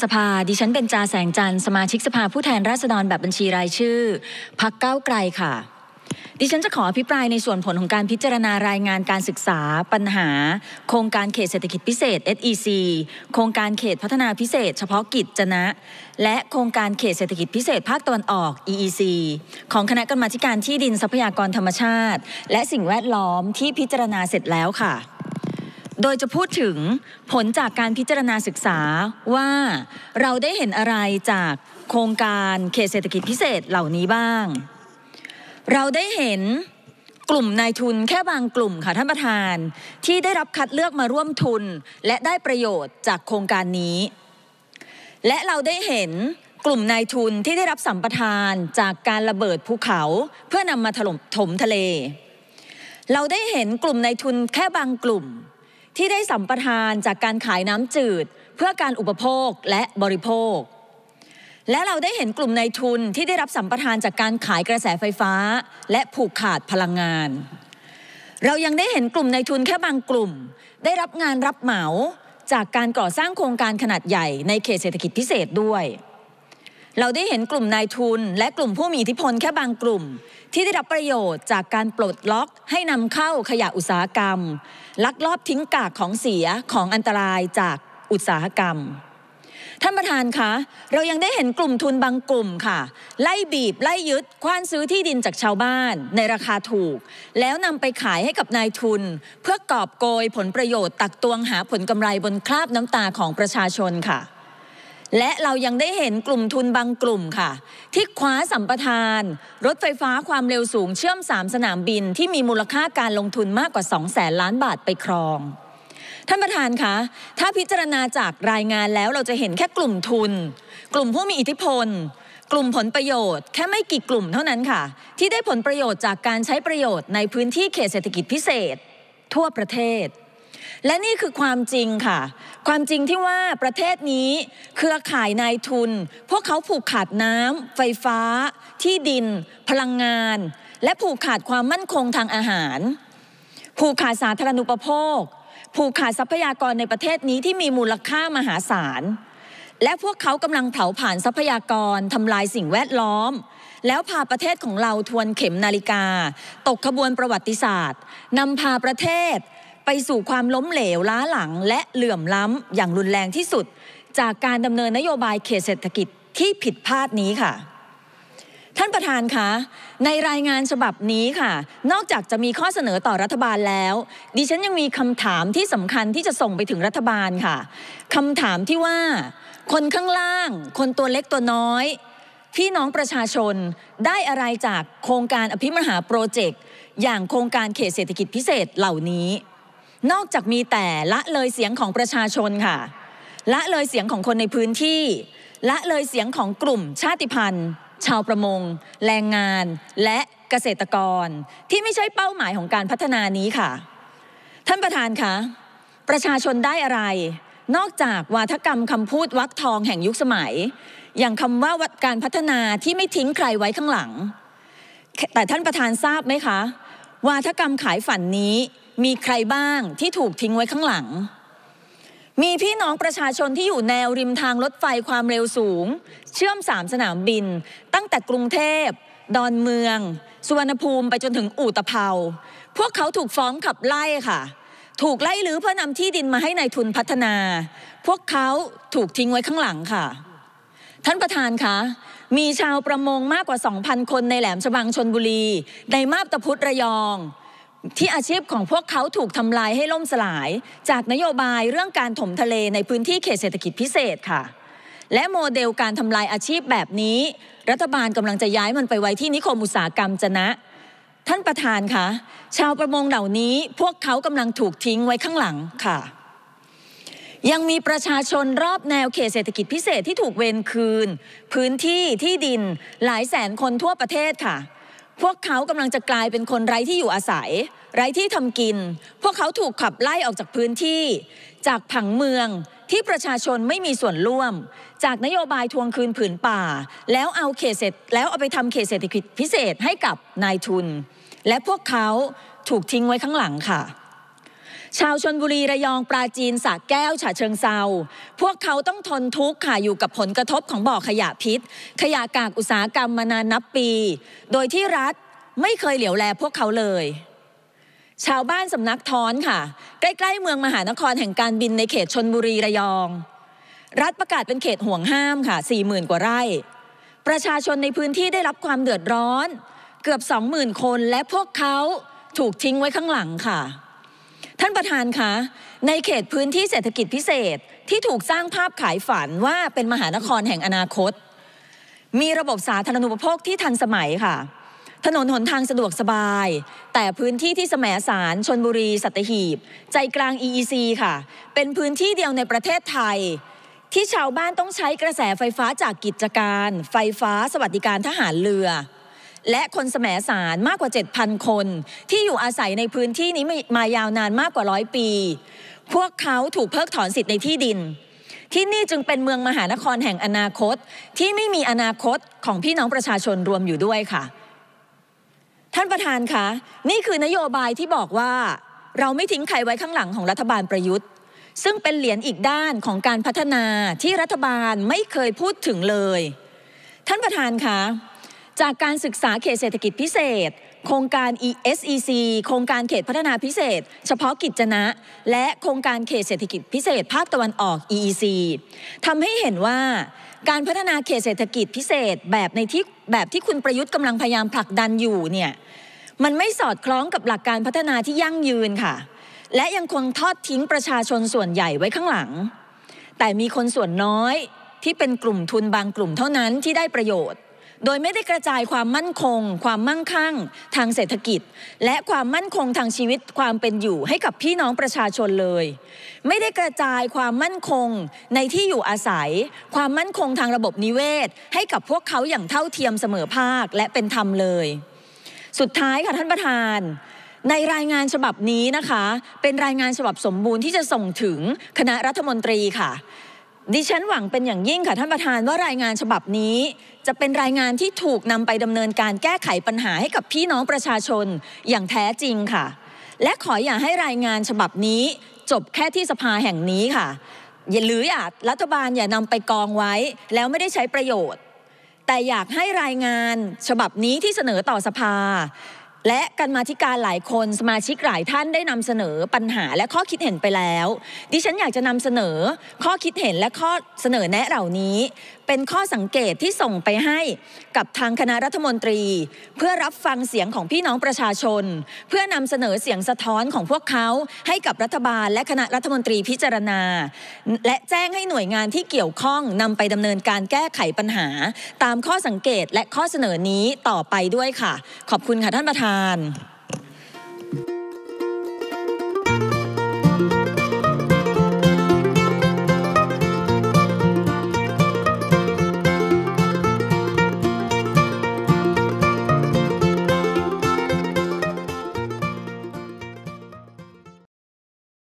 านสภาดิฉันเป็นจาแสงจันทร์สมาชิกสภาผู้แทนราษฎรแบบบัญชีรายชื่อพักเก้าไกลค่ะ ดิฉันจะขออภิปรายในส่วนผลของการพิจารณารายงานการศึกษา ปัญหา โครงการเขตเศรษฐกิจพิเศษ SEC โครงการเขตพัฒนาพิเศษ เฉพาะกิจจนะ และโครงการเขตเศรษฐกิจพิเศษภาคตะวันออก EEC ของคณะกรรมาการที่ดินทรัพยากรธรรมชาติ และสิ่งแวดล้อมที่พิจารณาเสร็จแล้วค่ะโดยจะพูดถึงผลจากการพิจารณาศึกษาว่าเราได้เห็นอะไรจากโครงการเขตเศรษฐกิจพิเศษเหล่านี้บ้าง เราได้เห็นกลุ่มนายทุนแค่บางกลุ่มค่ะท่านประธานที่ได้รับคัดเลือกมาร่วมทุนและได้ประโยชน์จากโครงการนี้ และเราได้เห็นกลุ่มนายทุนที่ได้รับสัมปทานจากการระเบิดภูเขาเพื่อนำมาถล่มถมทะเล เราได้เห็นกลุ่มนายทุนแค่บางกลุ่มที่ได้สัมปทานจากการขายน้ำจืด เพื่อการอุปโภคและบริโภค และเราได้เห็นกลุ่มนายทุนที่ได้รับสัมปทานจากการขายกระแสไฟฟ้า และผูกขาดพลังงาน เรายังได้เห็นกลุ่มนายทุนแค่บางกลุ่มได้รับงานรับเหมา จากการก่อสร้างโครงการขนาดใหญ่ ในเขตเศรษฐกิจพิเศษด้วยเราได้เห็นกลุ่มนายทุน และกลุ่มผู้มีอิทธิพลแค่บางกลุ่ม ที่ได้รับประโยชน์จากการปลดล็อกให้นำเข้าขยะอุตสาหกรรม ลักลอบทิ้งกากของเสียของอันตรายจากอุตสาหกรรมท่านประธานคะ เรายังได้เห็นกลุ่มทุนบางกลุ่มค่ะ ไล่บีบ ไล่ยึด คว้านซื้อที่ดินจากชาวบ้าน ในราคาถูก แล้วนำไปขายให้กับนายทุน เพื่อกอบโกยผลประโยชน์ตักตวงหาผลกำไรบนคราบน้ำตาของประชาชนค่ะและเรายังได้เห็นกลุ่มทุนบางกลุ่มค่ะ ที่คว้าสัมปทาน รถไฟฟ้าความเร็วสูงเชื่อม3สนามบินที่มีมูลค่าการลงทุนมากกว่า2แสนล้านบาทไปครองท่านประธานคะถ้าพิจารณาจากรายงานแล้วเราจะเห็นแค่กลุ่มทุน กลุ่มผู้มีอิทธิพลกลุ่มผลประโยชน์แค่ไม่กี่กลุ่มเท่านั้นค่ะ ที่ได้ผลประโยชน์จากการใช้ประโยชน์ในพื้นที่เขตเศรษฐกิจพิเศษ ทั่วประเทศและนี่คือความจริงค่ะ ความจริงที่ว่าประเทศนี้เครือข่ายนายทุน พวกเขาผูกขาดน้ำไฟฟ้า ที่ดิน พลังงาน และผูกขาดความมั่นคงทางอาหาร ผูกขาดสาธารณูปโภคผูกขาดทรัพยากรในประเทศนี้ที่มีมูลค่ามหาศาลและพวกเขากำลังเผาผ่านทรัพยากรทำลายสิ่งแวดล้อม แล้วพาประเทศของเราทวนเข็มนาฬิกา ตกขบวนประวัติศาสตร์นำพาประเทศไปสู่ความล้มเหลวล้าหลังและเหลื่อมล้ำอย่างรุนแรงที่สุด จากการดำเนินนโยบายเขตเศรษฐกิจที่ผิดพลาดนี้ค่ะ ท่านประธานคะในรายงานฉบับนี้ค่ะ นอกจากจะมีข้อเสนอต่อรัฐบาลแล้ว ดิฉันยังมีคำถามที่สำคัญที่จะส่งไปถึงรัฐบาลค่ะคำถามที่ว่า คนข้างล่าง คนตัวเล็กตัวน้อย พี่น้องประชาชนได้อะไรจากโครงการอภิมหาโปรเจกต์อย่างโครงการเขตเศรษฐกิจพิเศษเหล่านี้นอกจากมีแต่ละเลยเสียงของประชาชนค่ะละเลยเสียงของคนในพื้นที่ละเลยเสียงของกลุ่มชาติพันธุ์ ชาวประมงแรงงาน และเกษตรกรที่ไม่ใช่เป้าหมายของการพัฒนานี้ค่ะ ท่านประธานคะประชาชนได้อะไร นอกจากวาทกรรมคำพูดวักทองแห่งยุคสมัย อย่างคำว่าวัการพัฒนาที่ไม่ทิ้งใครไว้ข้างหลัง แต่ท่านประธานทราบไหมคะ วาทกรรมขายฝันนี้มีใครบ้างที่ถูกทิ้งไว้ข้างหลัง มีพี่น้องประชาชนที่อยู่แนวริมทางรถไฟความเร็วสูง เชื่อมสามสนามบิน ตั้งแต่กรุงเทพ ดอนเมือง สุวรรณภูมิไปจนถึงอู่ตะเภา พวกเขาถูกฟ้องขับไล่ค่ะ ถูกไล่หรือเพื่อนำที่ดินมาให้ในายทุนพัฒนา พวกเขาถูกทิ้งไว้ข้างหลังค่ะ ท่านประธานคะ มีชาวประมงมากกว่า2,000คนในแหลมฉบังชนบุรี ในมาบตะพุธระยองที่อาชีพของพวกเขาถูกทำลายให้ล่มสลาย จากนโยบายเรื่องการถมทะเลในพื้นที่เขตเศรษฐกิจพิเศษค่ะ และโมเดลการทำลายอาชีพแบบนี้ รัฐบาลกำลังจะย้ายมันไปไว้ที่นิคมอุตสาหกรรมจนะ ท่านประธานคะชาวประมงเหล่านี้พวกเขากำลังถูกทิ้งไว้ข้างหลังค่ะ ยังมีประชาชนรอบแนวเขตเศรษฐกิจพิเศษที่ถูกเวนคืน พื้นที่ที่ดินหลายแสนคนทั่วประเทศค่ะพวกเขากำลังจะกลายเป็นคนไร้ที่อยู่อาศัย ไร้ที่ทำกิน พวกเขาถูกขับไล่ออกจากพื้นที่ จากผังเมืองที่ประชาชนไม่มีส่วนร่วม จากนโยบายทวงคืนผืนป่า แล้วเอาเขตเสร็จแล้วเอาไปทำเขตเศรษฐกิจพิเศษให้กับนายทุน และพวกเขาถูกทิ้งไว้ข้างหลังค่ะชาวชนบุรีระยอง ปราจีนสระแก้ว ฉะเชิงเซาพวกเขาต้องทนทุกข์ค่ะอยู่กับผลกระทบของบ่อขยะพิษ ขยะกากอุตสาหกรรมมานานนับปี โดยที่รัฐไม่เคยเหลียวแลพวกเขาเลย ชาวบ้านสำนักท้อนค่ะ ใกล้ ๆ เมืองมหานครแห่งการบินในเขตชนบุรีระยอง รัฐประกาศเป็นเขตห่วงห้ามค่ะ 40,000 กว่าไร่ ประชาชนในพื้นที่ได้รับความเดือดร้อน เกือบ20,000คนและพวกเขาถูกทิ้งไว้ข้างหลังค่ะท่านประธานคะ ในเขตพื้นที่เศรษฐกิจพิเศษที่ถูกสร้างภาพขายฝันว่าเป็นมหานครแห่งอนาคต มีระบบสาธารณูปโภคที่ทันสมัยค่ะ ถนนหนทางสะดวกสบาย แต่พื้นที่ที่สมสาร ชนบุรี สัตหีบ ใจกลาง EEC ค่ะ เป็นพื้นที่เดียวในประเทศไทย ที่ชาวบ้านต้องใช้กระแสไฟฟ้าจากกิจการ ไฟฟ้า สวัสดิการทหารเรือและคนแสมสารมากกว่า 7,000 คน ที่อยู่อาศัยในพื้นที่นี้มายาวนานมากกว่าร้อยปี พวกเขาถูกเพิกถอนสิทธิ์ในที่ดิน ที่นี่จึงเป็นเมืองมหานครแห่งอนาคต ที่ไม่มีอนาคตของพี่น้องประชาชนรวมอยู่ด้วยค่ะ ท่านประธาน คะ นี่คือนโยบายที่บอกว่า เราไม่ทิ้งใครไว้ข้างหลังของรัฐบาลประยุทธ์ ซึ่งเป็นเหรียญอีกด้านของการพัฒนาที่รัฐบาลไม่เคยพูดถึงเลย ท่านประธานคะจากการศึกษาเขตเศรษฐกิจพิเศษ โครงการ ESEC โครงการเขตพัฒนาพิเศษ เฉพาะกิจจนะ และโครงการเขตเศรษฐกิจพิเศษภาคตะวันออก EEC ทำให้เห็นว่า การพัฒนาเขตเศรษฐกิจพิเศษแบบในที่แบบที่คุณประยุทธ์กำลังพยายามผลักดันอยู่เนี่ยมันไม่สอดคล้องกับหลักการพัฒนาที่ยั่งยืนค่ะ และยังคงทอดทิ้งประชาชนส่วนใหญ่ไว้ข้างหลัง แต่มีคนส่วนน้อยที่เป็นกลุ่มทุนบางกลุ่มเท่านั้นที่ได้ประโยชน์โดยไม่ได้กระจายความมั่นคง ความมั่งคั่งทางเศรษฐกิจ และความมั่นคงทางชีวิตความเป็นอยู่ให้กับพี่น้องประชาชนเลย ไม่ได้กระจายความมั่นคงในที่อยู่อาศัย ความมั่นคงทางระบบนิเวศ ให้กับพวกเขาอย่างเท่าเทียมเสมอภาคและเป็นธรรมเลย สุดท้ายค่ะท่านประธาน ในรายงานฉบับนี้นะคะ เป็นรายงานฉบับสมบูรณ์ที่จะส่งถึงคณะรัฐมนตรีค่ะดิฉันหวังเป็นอย่างยิ่งค่ะท่านประธานว่ารายงานฉบับนี้ จะเป็นรายงานที่ถูกนำไปดำเนินการแก้ไขปัญหาให้กับพี่น้องประชาชนอย่างแท้จริงค่ะ และขออย่าให้รายงานฉบับนี้ จบแค่ที่สภาแห่งนี้ค่ะ อย่าหรืออย่ารัฐบาลอย่านำไปกองไว้แล้วไม่ได้ใช้ประโยชน์ แต่อยากให้รายงานฉบับนี้ที่เสนอต่อสภาและกันมาธิการหลายคนสมาชิกหลายท่านได้นำเสนอปัญหาและข้อคิดเห็นไปแล้ว ดิฉันอยากจะนำเสนอข้อคิดเห็นและข้อเสนอแนะเหล่านี้เป็นข้อสังเกตที่ส่งไปให้ กับทางคณะรัฐมนตรี เพื่อรับฟังเสียงของพี่น้องประชาชน เพื่อนำเสนอเสียงสะท้อนของพวกเขา ให้กับรัฐบาล และคณะรัฐมนตรีพิจารณา และแจ้งให้หน่วยงานที่เกี่ยวข้องนำไปดำเนินการแก้ไขปัญหาตามข้อสังเกตและข้อเสนอนี้ต่อไปด้วยค่ะ ขอบคุณค่ะท่านประธาน